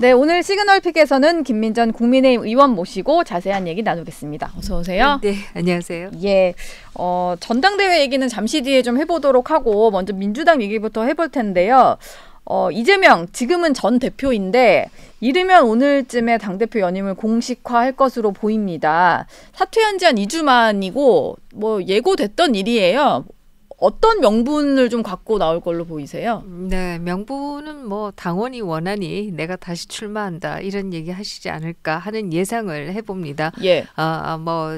네, 오늘 시그널픽에서는 김민전 국민의힘 의원 모시고 자세한 얘기 나누겠습니다. 어서 오세요. 네, 네, 안녕하세요. 예, 어, 전당대회 얘기는 잠시 뒤에 좀 해보도록 하고 먼저 민주당 얘기부터 해볼 텐데요. 어, 이재명 지금은 전 대표인데 이르면 오늘쯤에 당 대표 연임을 공식화할 것으로 보입니다. 사퇴한 지 한 2주 만이고 뭐 예고됐던 일이에요. 어떤 명분을 좀 갖고 나올 걸로 보이세요? 네, 명분은 뭐 당원이 원하니 내가 다시 출마한다 이런 얘기 하시지 않을까 하는 예상을 해봅니다. 예. 아, 아 뭐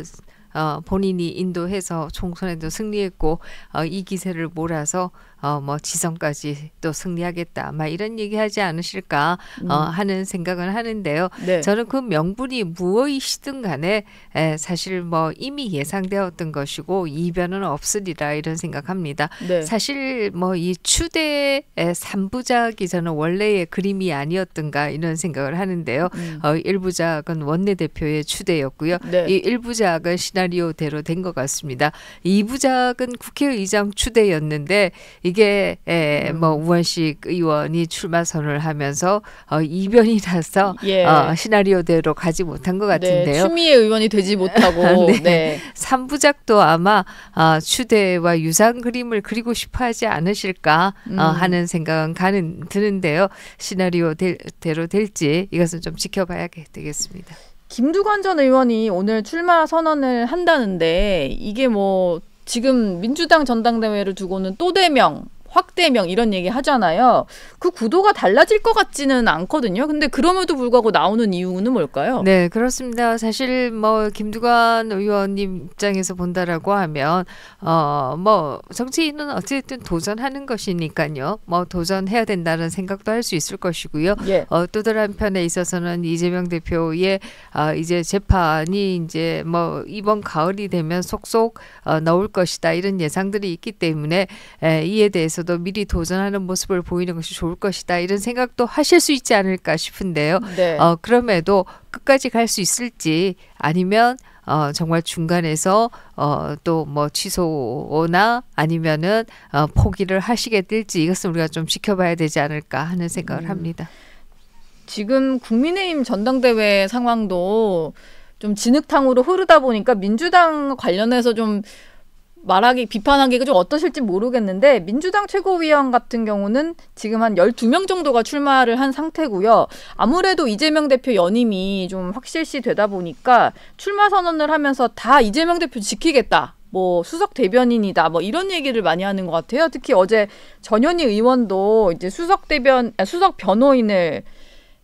어, 본인이 인도해서 총선에도 승리했고 어, 이 기세를 몰아서 어, 뭐 지선까지 또 승리하겠다 막 이런 얘기하지 않으실까 어, 음. 하는 생각은 하는데요. 네. 저는 그 명분이 무엇이든 간에 에, 사실 뭐 이미 예상되었던 것이고 이변은 없으리라 이런 생각합니다. 네. 사실 뭐 이 추대의 삼부작이 저는 원래의 그림이 아니었던가 이런 생각을 하는데요. 음. 어, 일부작은 원내대표의 추대였고요. 네. 이 일부작은 신하 시나리오대로 된 것 같습니다. 이부작은 국회의장 추대였는데 이게 예, 뭐 음. 우원식 의원이 출마 선을 하면서 어, 이변이 나서 예. 어, 시나리오대로 가지 못한 것 네, 같은데요. 네, 추미애 의원이 되지 못하고 네. 네. 3부작도 아마 어, 추대와 유사한 그림을 그리고 싶어 하지 않으실까 어, 음. 하는 생각은 가는 드는데요. 시나리오대로 될지 이것은 좀 지켜봐야 되겠습니다. 김두관 전 의원이 오늘 출마 선언을 한다는데 이게 뭐 지금 민주당 전당대회를 두고는 또 대명 네 확대명 이런 얘기 하잖아요. 그 구도가 달라질 것 같지는 않거든요. 근데 그럼에도 불구하고 나오는 이유는 뭘까요? 네, 그렇습니다. 사실 뭐 김두관 의원님 입장에서 본다라고 하면 어 뭐 정치인은 어쨌든 도전하는 것이니까요. 뭐 도전해야 된다는 생각도 할 수 있을 것이고요. 예. 어, 또 다른 한편에 있어서는 이재명 대표의 어, 이제 재판이 이제 뭐 이번 가을이 되면 속속 어, 나올 것이다 이런 예상들이 있기 때문에 에, 이에 대해서 입장서도 미리 도전하는 모습을 보이는 것이 좋을 것이다 이런 생각도 하실 수 있지 않을까 싶은데요. 네. 어, 그럼에도 끝까지 갈 수 있을지 아니면 어, 정말 중간에서 어, 또뭐 취소나 아니면은 어, 포기를 하시게 될지 이것은 우리가 좀 지켜봐야 되지 않을까 하는 생각을 음. 합니다. 지금 국민의힘 전당대회 상황도 좀 진흙탕으로 흐르다 보니까 민주당 관련해서 좀 말하기 비판하기가 좀 어떠실지 모르겠는데 민주당 최고위원 같은 경우는 지금 한 열두 명 정도가 출마를 한 상태고요. 아무래도 이재명 대표 연임이 좀 확실시 되다 보니까 출마 선언을 하면서 다 이재명 대표 지키겠다. 뭐 수석 대변인이다 뭐 이런 얘기를 많이 하는 것 같아요. 특히 어제 전현희 의원도 이제 수석 대변 아, 수석 변호인을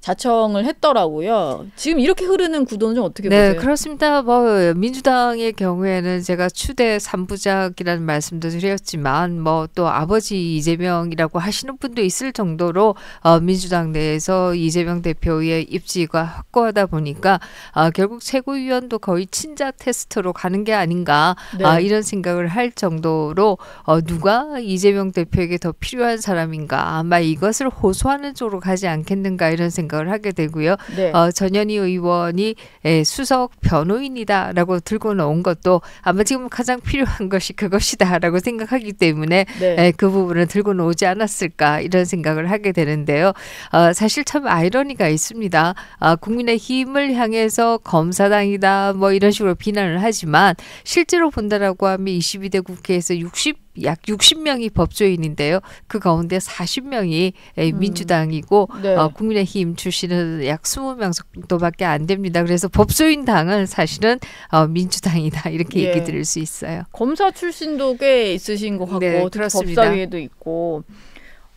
자청을 했더라고요. 지금 이렇게 흐르는 구도는 좀 어떻게 네, 보세요? 네, 그렇습니다. 뭐 민주당의 경우에는 제가 추대 삼부작이라는 말씀도 드렸지만 뭐 또 아버지 이재명이라고 하시는 분도 있을 정도로 어, 민주당 내에서 이재명 대표의 입지가 확고하다 보니까 어, 결국 최고위원도 거의 친자 테스트로 가는 게 아닌가 아, 네. 아, 이런 생각을 할 정도로 어, 누가 이재명 대표에게 더 필요한 사람인가 아마 이것을 호소하는 쪽으로 가지 않겠는가 이런 생각. 생각을 하게 되고요. 네. 어, 전현희 의원이 예, 수석 변호인이다라고 들고 나온 것도 아마 지금 가장 필요한 것이 그것이다라고 생각하기 때문에 네. 예, 그 부분을 들고 나오지 않았을까 이런 생각을 하게 되는데요. 어, 사실 참 아이러니가 있습니다. 아, 국민의힘을 향해서 검사당이다 뭐 이런 식으로 비난을 하지만 실제로 본다라고 하면 22대 국회에서 60약 60명이 법조인인데요. 그 가운데 40명이 예, 음. 민주당이고 네. 어, 국민의힘 출신은 약 20명 정도밖에 안 됩니다. 그래서 법조인 당은 사실은 어, 민주당이다 이렇게 예. 얘기 들을 수 있어요. 검사 출신도 꽤 있으신 것 같고 네, 그렇습니다. 법사위에도 있고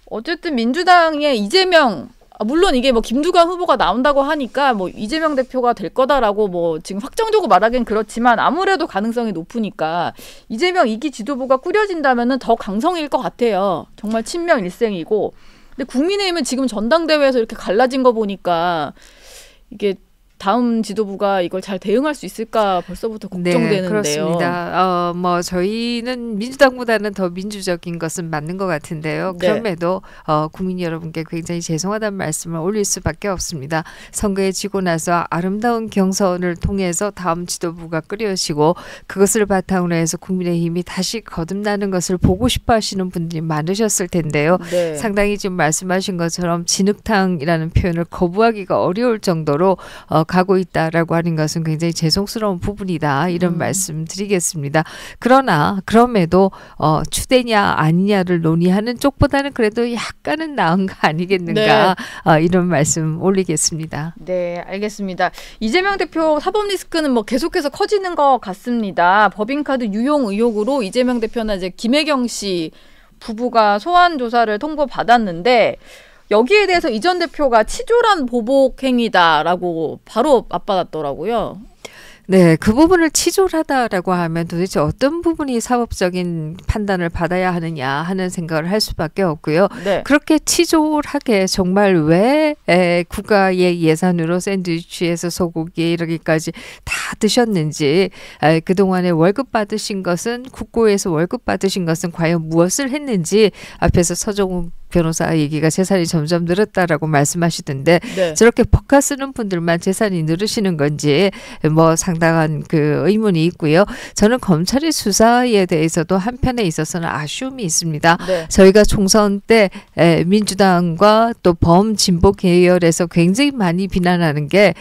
어쨌든 민주당의 이재명 아, 물론 이게 뭐 김두관 후보가 나온다고 하니까 뭐 이재명 대표가 될 거다라고 뭐 지금 확정적으로 말하기는 그렇지만 아무래도 가능성이 높으니까 이재명 이기 지도부가 꾸려진다면은 더 강성일 것 같아요. 정말 친명 일생이고. 근데 국민의힘은 지금 전당대회에서 이렇게 갈라진 거 보니까 이게 다음 지도부가 이걸 잘 대응할 수 있을까 벌써부터 네, 걱정되는데요. 네, 그렇습니다. 어, 뭐 저희는 민주당보다는 더 민주적인 것은 맞는 것 같은데요. 네. 그럼에도 네. 어, 국민 여러분께 굉장히 죄송하다는 말씀을 올릴 수밖에 없습니다. 선거에 지고 나서 아름다운 경선을 통해서 다음 지도부가 끌어오고 그것을 바탕으로 해서 국민의힘이 다시 거듭나는 것을 보고 싶어 하시는 분들이 많으셨을 텐데요. 네. 상당히 지금 말씀하신 것처럼 진흙탕이라는 표현을 거부하기가 어려울 정도로 어, 가고 있다라고 하는 것은 굉장히 죄송스러운 부분이다 이런 음. 말씀드리겠습니다. 그러나 그럼에도 어, 추대냐 아니냐를 논의하는 쪽보다는 그래도 약간은 나은 거 아니겠는가 네. 어, 이런 말씀 올리겠습니다. 네, 알겠습니다. 이재명 대표 사법 리스크는 뭐 계속해서 커지는 것 같습니다. 법인카드 유용 의혹으로 이재명 대표나 이제 김혜경 씨 부부가 소환 조사를 통보받았는데 여기에 대해서 이전 대표가 치졸한 보복 행위다라고 바로 맞받았더라고요. 네, 그 부분을 치졸하다라고 하면 도대체 어떤 부분이 사법적인 판단을 받아야 하느냐 하는 생각을 할 수밖에 없고요. 네. 그렇게 치졸하게 정말 왜 국가의 예산으로 샌드위치에서 소고기 이러기까지 다 드셨는지 그동안에 월급 받으신 것은 국고에서 월급 받으신 것은 과연 무엇을 했는지 앞에서 서정훈 변호사 얘기가 재산이 점점 늘었다라고 말씀하시던데 네. 저렇게 법카 쓰는 분들만 재산이 늘으시는 건지 뭐 상당한 그 의문이 있고요. 저는 검찰의 수사에 대해서도 한편에 있어서는 아쉬움이 있습니다. 네. 저희가 총선 때 민주당과 또 범진보 계열에서 굉장히 많이 비난하는 게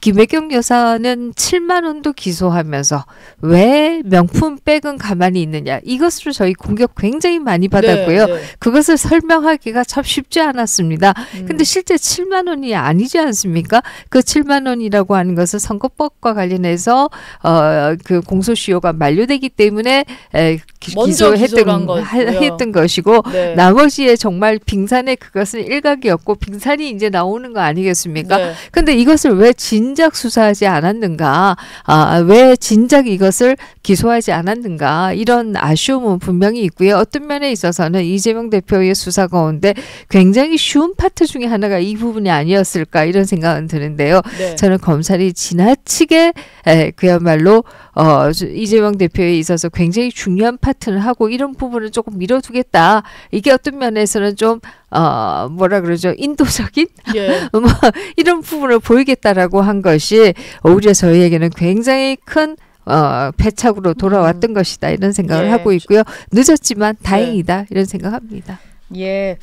김혜경 여사는 7만 원도 기소하면서 왜 명품백은 가만히 있느냐 이것으로 저희 공격 굉장히 많이 네, 받았고요. 네, 그것을 설명하기 해하기가참 쉽지 않았습니다. 음. 근데 실제 7만 원이 아니지 않습니까? 그 7만 원이라고 하는 것은 선거법과 관련해서 어, 그 공소시효가 만료되기 때문에 에, 기, 먼저 기소를 했던, 하, 했던 것이고 네. 나머지에 정말 빙산의 그것은 일각이었고 빙산이 이제 나오는 거 아니겠습니까? 네. 근데 이것을 왜 진작 수사하지 않았는가? 아, 왜 진작 이것을 기소하지 않았는가? 이런 아쉬움은 분명히 있고요. 어떤 면에 있어서는 이재명 대표의 수사 가운데 굉장히 쉬운 파트 중에 하나가 이 부분이 아니었을까 이런 생각은 드는데요. 네. 저는 검찰이 지나치게 에, 그야말로 어, 이재명 대표에 있어서 굉장히 중요한 파트를 하고 이런 부분을 조금 밀어두겠다. 이게 어떤 면에서는 좀 어, 뭐라 그러죠? 인도적인? 예. 뭐 이런 부분을 보이겠다라고 한 것이 오히려 저희에게는 굉장히 큰 어, 배착으로 음. 돌아왔던 음. 것이다. 이런 생각을 예. 하고 있고요. 늦었지만 예. 다행이다. 예. 이런 생각합니다. 예.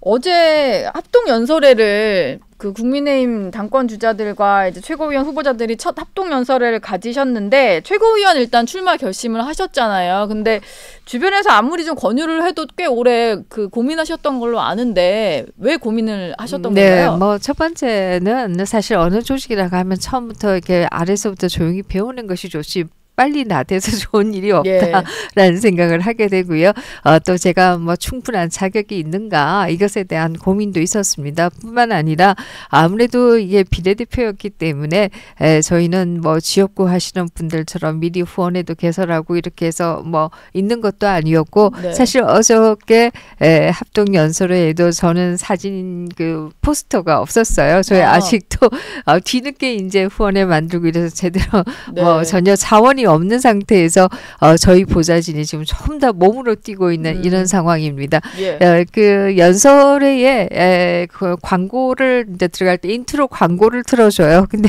어제 합동 연설회를 그 국민의힘 당권 주자들과 이제 최고위원 후보자들이 첫 합동 연설을 가지셨는데 최고위원 일단 출마 결심을 하셨잖아요. 근데 주변에서 아무리 좀 권유를 해도 꽤 오래 그 고민하셨던 걸로 아는데 왜 고민을 하셨던 네, 건가요? 네, 뭐 뭐첫 번째는 사실 어느 조직이라고 하면 처음부터 이렇게 아래서부터 조용히 배우는 것이 좋지 빨리 나대서 좋은 일이 예. 없다라는 예. 생각을 하게 되고요. 어, 또 제가 뭐 충분한 자격이 있는가 이것에 대한 고민도 있었습니다. 뿐만 아니라 아무래도 이게 비례대표였기 때문에 에, 저희는 뭐 지역구 하시는 분들처럼 미리 후원해도 개설하고 이렇게 해서 뭐 있는 것도 아니었고 네. 사실 어저께 에, 합동 연설회에도 저는 사진 그 포스터가 없었어요. 저희 아. 직도 어, 뒤늦게 이제 후원에 만들고 이래서 제대로 네. 뭐 전혀 자원이 없는 상태에서 어, 저희 보좌진이 지금 전부 다 몸으로 뛰고 있는 음. 이런 상황입니다. 예. 어, 그 연설회에 예, 에, 그 광고를 이제 들어갈 때 인트로 광고를 틀어줘요. 근데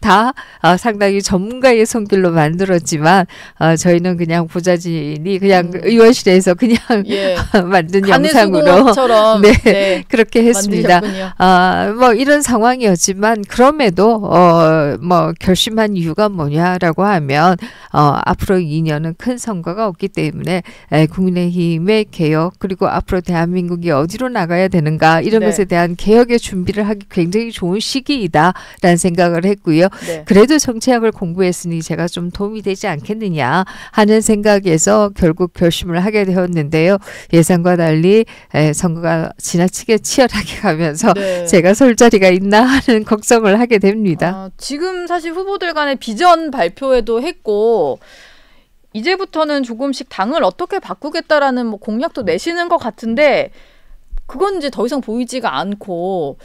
다 어, 상당히 전문가의 손길로 만들었지만 어, 저희는 그냥 보좌진이 그냥 음. 의원실에서 그냥 예. 만든 영상으로 네, 네, 그렇게 했습니다. 아 뭐 이런 상황이었지만 그럼에도 어뭐 결심한 이유가 뭐냐라고 하면 어, 앞으로 2년은 큰 성과가 없기 때문에 에, 국민의힘의 개혁 그리고 앞으로 대한민국이 어디로 나가야 되는가 이런 네. 것에 대한 개혁의 준비를 하기 굉장히 좋은 시기이다라는 생각을 했고요. 네. 그래도 정치학을 공부했으니 제가 좀 도움이 되지 않겠느냐 하는 생각에서 결국 결심을 하게 되었는데요. 예상과 달리 에, 선거가 지나치게 치열하게 가면서 네. 제가 설 자리가 있나 하는 걱정을 하게 됩니다. 아, 지금 사실 후보들 간의 비전 발표에도 했고 이제부터는 조금씩 당을 어떻게 바꾸겠다라는 뭐 공약도 내시는 것 같은데 그건 이제 더 이상 보이지가 않고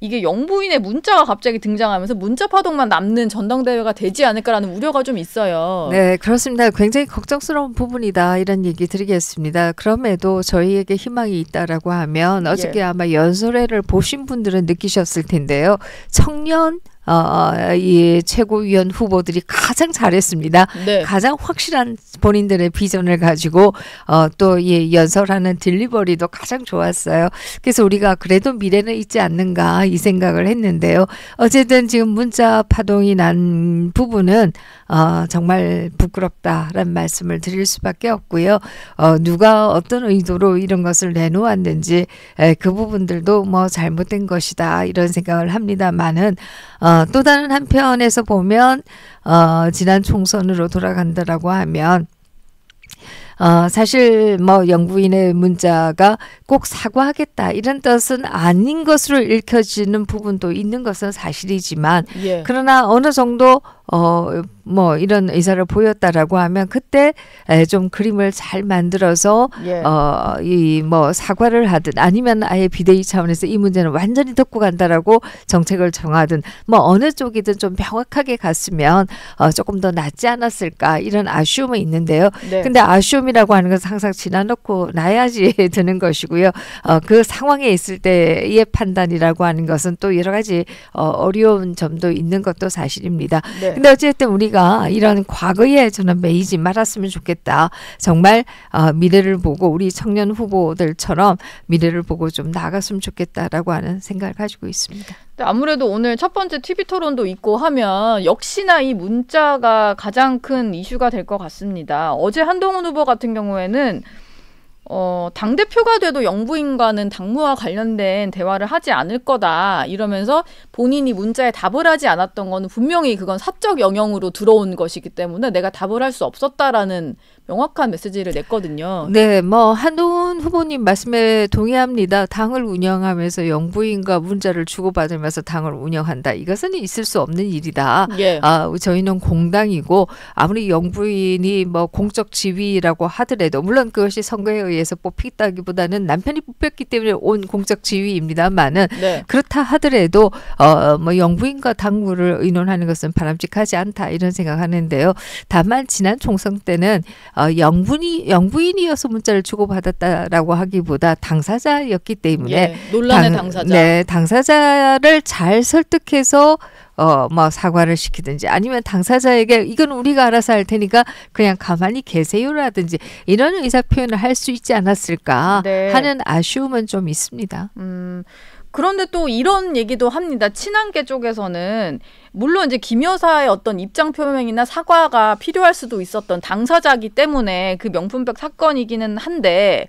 이게 영부인의 문자가 갑자기 등장하면서 문자 파동만 남는 전당대회가 되지 않을까라는 우려가 좀 있어요. 네, 그렇습니다. 굉장히 걱정스러운 부분이다 이런 얘기 드리겠습니다. 그럼에도 저희에게 희망이 있다라고 하면 어저께 예. 아마 연설회를 보신 분들은 느끼셨을 텐데요. 청년 어, 어, 이 최고위원 후보들이 가장 잘했습니다. 네. 가장 확실한 본인들의 비전을 가지고 어, 또이 연설하는 딜리버리도 가장 좋았어요. 그래서 우리가 그래도 미래는 있지 않는가 이 생각을 했는데요. 어쨌든 지금 문자 파동이 난 부분은 어, 정말 부끄럽다라는 말씀을 드릴 수밖에 없고요. 어, 누가 어떤 의도로 이런 것을 내놓았는지 에, 그 부분들도 뭐 잘못된 것이다 이런 생각을 합니다만은 어, 또 다른 한편에서 보면 어, 지난 총선으로 돌아간다라고 하면 어, 사실 뭐영구인의 문자가 꼭 사과하겠다 이런 뜻은 아닌 것으로 읽혀지는 부분도 있는 것은 사실이지만 예. 그러나 어느 정도 어, 뭐 이런 의사를 보였다라고 하면 그때 좀 그림을 잘 만들어서 예. 어, 이 뭐 사과를 하든 아니면 아예 비대위 차원에서 이 문제는 완전히 덮고 간다라고 정책을 정하든 뭐 어느 쪽이든 좀 명확하게 갔으면 어, 조금 더 낫지 않았을까 이런 아쉬움은 있는데요. 네. 근데 아쉬움이라고 하는 것은 항상 지나놓고 나야지 드는 것이고요. 어, 그 상황에 있을 때의 판단이라고 하는 것은 또 여러 가지 어, 어려운 점도 있는 것도 사실입니다. 네. 근데 어쨌든 우리가 이런 과거에 저는 매이지 말았으면 좋겠다. 정말 어, 미래를 보고 우리 청년 후보들처럼 미래를 보고 좀나갔으면 좋겠다라고 하는 생각을 가지고 있습니다. 아무래도 오늘 첫 번째 TV 토론도 있고 하면 역시나 이 문자가 가장 큰 이슈가 될 것 같습니다. 어제 한동훈 후보 같은 경우에는 어, 당대표가 돼도 영부인과는 당무와 관련된 대화를 하지 않을 거다. 이러면서 본인이 문자에 답을 하지 않았던 건 분명히 그건 사적 영역으로 들어온 것이기 때문에 내가 답을 할 수 없었다라는 명확한 메시지를 냈거든요. 네, 뭐 한동훈 후보님 말씀에 동의합니다. 당을 운영하면서 영부인과 문자를 주고받으면서 당을 운영한다. 이것은 있을 수 없는 일이다. 예. 아, 저희는 공당이고 아무리 영부인이 뭐 공적 지위라고 하더라도 물론 그것이 선거에 의해서 뽑히다기보다는 남편이 뽑혔기 때문에 온 공적 지위입니다만은 네. 그렇다 하더라도 어, 뭐 영부인과 당무를 의논하는 것은 바람직하지 않다 이런 생각하는데요. 다만 지난 총선 때는 어, 어, 영부인이 영부인이어서 문자를 주고 받았다라고 하기보다 당사자였기 때문에 예, 논란의 당, 사자 네, 당사자를 잘 설득해서 어뭐 사과를 시키든지 아니면 당사자에게 이건 우리가 알아서 할 테니까 그냥 가만히 계세요라든지 이런 의사 표현을 할 수 있지 않았을까 네. 하는 아쉬움은 좀 있습니다. 음. 그런데 또 이런 얘기도 합니다. 친한계 쪽에서는 물론 이제 김 여사의 어떤 입장 표명이나 사과가 필요할 수도 있었던 당사자기 때문에 그 명품백 사건이기는 한데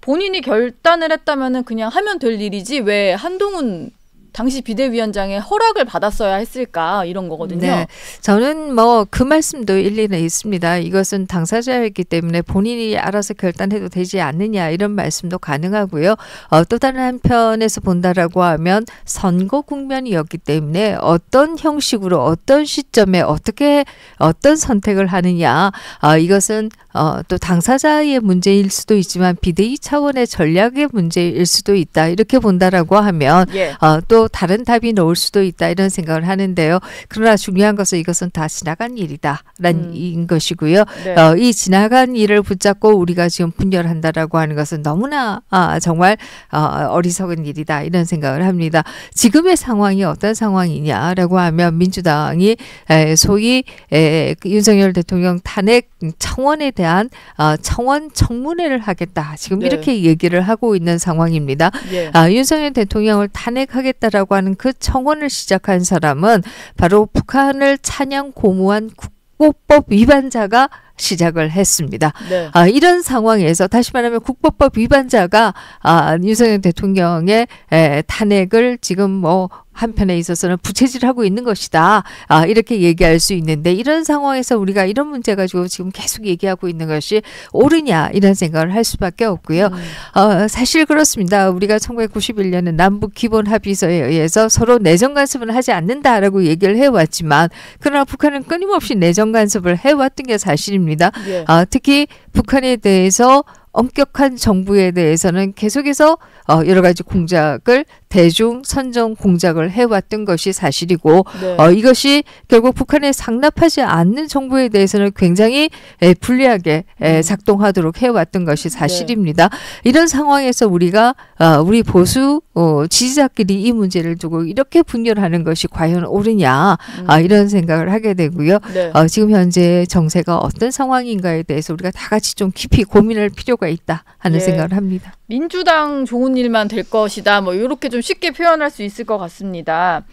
본인이 결단을 했다면은 그냥 하면 될 일이지 왜 한동훈 당시 비대위원장의 허락을 받았어야 했을까 이런 거거든요. 네. 저는 뭐 그 말씀도 일리는 있습니다. 이것은 당사자였기 때문에 본인이 알아서 결단해도 되지 않느냐 이런 말씀도 가능하고요. 어, 또 다른 한편에서 본다라고 하면 선거 국면이었기 때문에 어떤 형식으로 어떤 시점에 어떻게 어떤 선택을 하느냐 어, 이것은 어, 또 당사자의 문제일 수도 있지만 비대위 차원의 전략의 문제일 수도 있다 이렇게 본다라고 하면 예. 어, 또또 다른 답이 나올 수도 있다 이런 생각을 하는데요. 그러나 중요한 것은 이것은 다 지나간 일이다라는 음. 것이고요. 네. 어, 이 지나간 일을 붙잡고 우리가 지금 분열한다라고 하는 것은 너무나 아, 정말 어, 리석은 일이다 이런 생각을 합니다. 지금의 상황이 어떤 상황이냐라고 하면 민주당이 에, 소위 에, 그 윤석열 대통령 탄핵 청원에 대한 어, 청원 청문회를 하겠다 지금 네. 이렇게 얘기를 하고 있는 상황입니다. 예. 아, 윤석열 대통령을 탄핵하겠다 청원라고 하는 그 청원을 시작한 사람은 바로 북한을 찬양 고무한 국보법 위반자가 시작을 했습니다. 네. 아, 이런 상황에서 다시 말하면 국법법 위반자가 아, 윤석열 대통령의 에, 탄핵을 지금 뭐 한편에 있어서는 부채질하고 있는 것이다. 아, 이렇게 얘기할 수 있는데 이런 상황에서 우리가 이런 문제 가지고 지금 계속 얘기하고 있는 것이 옳으냐 이런 생각을 할 수밖에 없고요. 음. 어, 사실 그렇습니다. 우리가 1991년에 남북 기본 합의서에 의해서 서로 내정 간섭은 하지 않는다라고 얘기를 해왔지만 그러나 북한은 끊임없이 내정 간섭을 해왔던 게 사실입니다. 예. 아, 특히 북한에 대해서 엄격한 정부에 대해서는 계속해서 어, 여러 가지 공작을 대중 선정 공작을 해왔던 것이 사실이고 네. 어, 이것이 결국 북한에 상납하지 않는 정부에 대해서는 굉장히 에, 불리하게 에, 음. 작동하도록 해왔던 것이 네. 사실입니다. 네. 이런 상황에서 우리가 어, 우리 보수 어, 지지자끼리 이 문제를 두고 이렇게 분열하는 것이 과연 옳으냐 음. 아, 이런 생각을 하게 되고요. 네. 어, 지금 현재 정세가 어떤 상황인가에 대해서 우리가 다 같이 좀 깊이 고민할 필요가 있다 하는 네. 생각을 합니다. 민주당 좋은 일만 될 것이다 뭐 이렇게 좀좀 쉽게 표현할 수 있을 것 같습니다.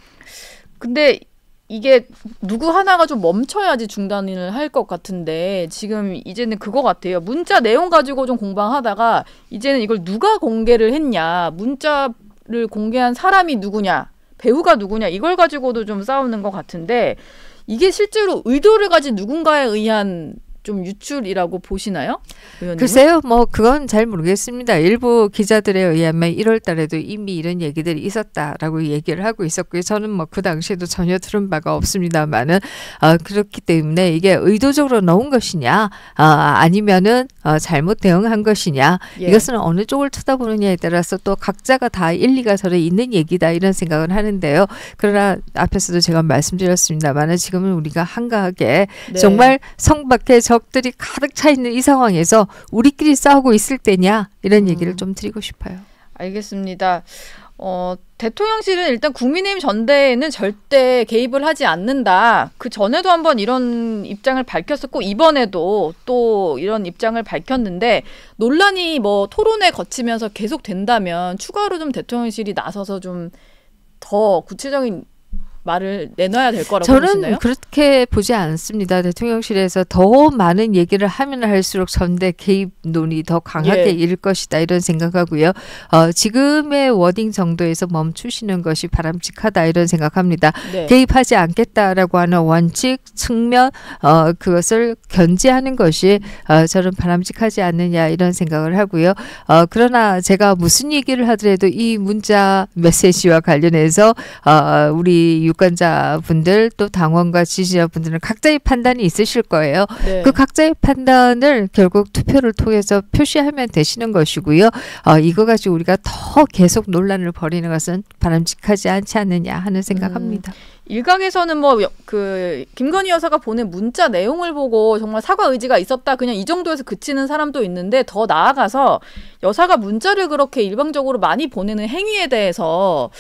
근데 이게 누구 하나가 좀 멈춰야지 중단을 할 것 같은데 지금 이제는 그거 같아요. 문자 내용 가지고 좀 공방하다가 이제는 이걸 누가 공개를 했냐, 문자를 공개한 사람이 누구냐, 배우가 누구냐 이걸 가지고도 좀 싸우는 것 같은데 이게 실제로 의도를 가진 누군가에 의한 좀 유출이라고 보시나요? 의원님은? 글쎄요, 뭐 그건 잘 모르겠습니다. 일부 기자들에 의하면 1월달에도 이미 이런 얘기들이 있었다라고 얘기를 하고 있었고요. 저는 뭐 그 당시에도 전혀 들은 바가 없습니다만은 어, 그렇기 때문에 이게 의도적으로 넣은 것이냐, 어, 아니면은 어, 잘못 대응한 것이냐, 예. 이것은 어느 쪽을 쳐다보느냐에 따라서 또 각자가 다 일리가 서래 있는 얘기다 이런 생각을 하는데요. 그러나 앞에서도 제가 말씀드렸습니다만은 지금은 우리가 한가하게 네. 정말 성밖에 저 벽들이 가득 차 있는 이 상황에서 우리끼리 싸우고 있을 때냐 이런 음. 얘기를 음. 좀 드리고 싶어요. 알겠습니다. 어, 대통령실은 일단 국민의힘 전대에는 절대 개입을 하지 않는다. 그 전에도 한번 이런 입장을 밝혔었고 이번에도 또 이런 입장을 밝혔는데 논란이 뭐 토론에 거치면서 계속 된다면 추가로 좀 대통령실이 나서서 좀 더 구체적인 말을 내놔야 될 거라고 저는 보시나요? 그렇게 보지 않습니다. 대통령실에서 더 많은 얘기를 하면 할수록 전대 개입 논이 더 강하게 예. 것이다 이런 생각하고요. 어, 지금의 워딩 정도에서 멈추시는 것이 바람직하다 이런 생각합니다. 네. 개입하지 않겠다라고 하는 원칙 측면 어, 그것을 견제하는 것이 어, 저는 바람직하지 않느냐 이런 생각을 하고요. 어, 그러나 제가 무슨 얘기를 하더라도 이 문자 메시지와 관련해서 어, 우리 유권자분들 또 당원과 지지자분들은 각자의 판단이 있으실 거예요. 네. 그 각자의 판단을 결국 투표를 통해서 표시하면 되시는 것이고요. 어, 이거 가지고 우리가 더 계속 논란을 벌이는 것은 바람직하지 않지 않느냐 하는 생각합니다. 음. 일각에서는 뭐 그 김건희 여사가 보낸 문자 내용을 보고 정말 사과 의지가 있었다 그냥 이 정도에서 그치는 사람도 있는데 더 나아가서 여사가 문자를 그렇게 일방적으로 많이 보내는 행위에 대해서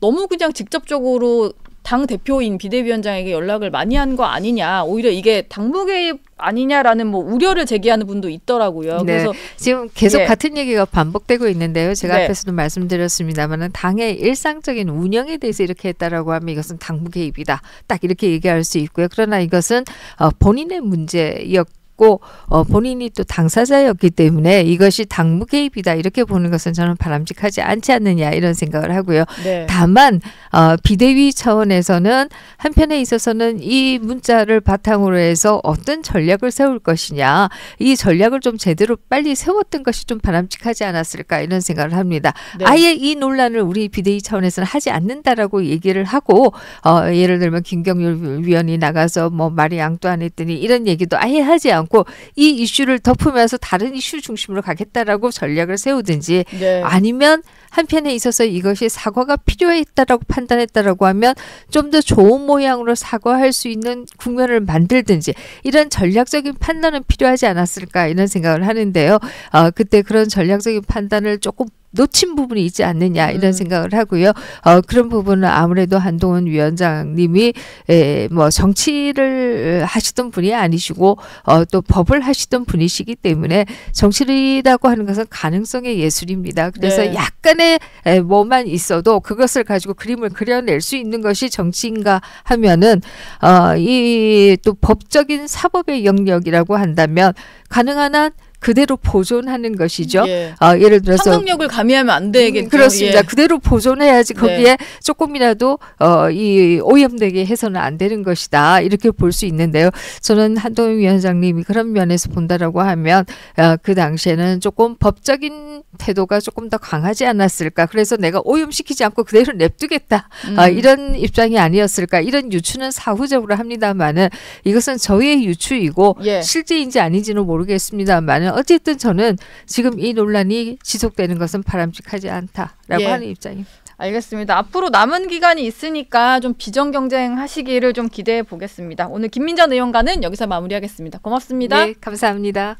너무 그냥 직접적으로 당 대표인 비대위원장에게 연락을 많이 한 거 아니냐 오히려 이게 당무 개입 아니냐라는 뭐 우려를 제기하는 분도 있더라고요. 네. 그래서 지금 계속 네. 같은 얘기가 반복되고 있는데요. 제가 네. 앞에서도 말씀드렸습니다만은 당의 일상적인 운영에 대해서 이렇게 했다라고 하면 이것은 당무 개입이다. 딱 이렇게 얘기할 수 있고요. 그러나 이것은 어, 본인의 문제였. 고 있고 어, 본인이 또 당사자였기 때문에 이것이 당무 개입이다 이렇게 보는 것은 저는 바람직하지 않지 않느냐 이런 생각을 하고요. 네. 다만 어, 비대위 차원에서는 한편에 있어서는 이 문자를 바탕으로 해서 어떤 전략을 세울 것이냐 이 전략을 좀 제대로 빨리 세웠던 것이 좀 바람직하지 않았을까 이런 생각을 합니다. 네. 아예 이 논란을 우리 비대위 차원에서는 하지 않는다라고 얘기를 하고 어, 예를 들면 김경률 위원이 나가서 뭐 말이 양도 안 했더니 이런 얘기도 아예 하지 않고 않고 이 이슈를 덮으면서 다른 이슈 중심으로 가겠다라고 전략을 세우든지 네. 아니면 한편에 있어서 이것이 사과가 필요했다라고 판단했다라고 하면 좀 더 좋은 모양으로 사과할 수 있는 국면을 만들든지 이런 전략적인 판단은 필요하지 않았을까 이런 생각을 하는데요. 어, 그때 그런 전략적인 판단을 조금 놓친 부분이 있지 않느냐 이런 음. 생각을 하고요. 어, 그런 부분은 아무래도 한동훈 위원장님이 에, 뭐 정치를 하시던 분이 아니시고 어, 또 법을 하시던 분이시기 때문에 정치라고 하는 것은 가능성의 예술입니다. 그래서 네. 약간의 에, 뭐만 있어도 그것을 가지고 그림을 그려낼 수 있는 것이 정치인가 하면은 어, 이 또 법적인 사법의 영역이라고 한다면 가능한 한 그대로 보존하는 것이죠. 음, 예. 어, 예를 들어서 상력을 가미하면 안 되겠죠. 음, 그렇습니다. 예. 그대로 보존해야지 네. 거기에 네. 조금이라도 어, 이 오염되게 해서는 안 되는 것이다. 이렇게 볼 수 있는데요. 저는 한동훈 위원장님이 그런 면에서 본다라고 하면 어, 그 당시에는 조금 법적인 태도가 조금 더 강하지 않았을까. 그래서 내가 오염시키지 않고 그대로 냅두겠다. 아, 음. 어, 이런 입장이 아니었을까. 이런 유추는 사후적으로 합니다만은 이것은 저의 유추이고 예. 실제인지 아닌지는 모르겠습니다만 있지만 어쨌든 저는 지금 이 논란이 지속되는 것은 바람직하지 않다라고 예. 하는 입장입니다. 알겠습니다. 앞으로 남은 기간이 있으니까 좀 비정 경쟁 하시기를 좀 기대해 보겠습니다. 오늘 김민전 의원과는 여기서 마무리하겠습니다. 고맙습니다. 네, 감사합니다.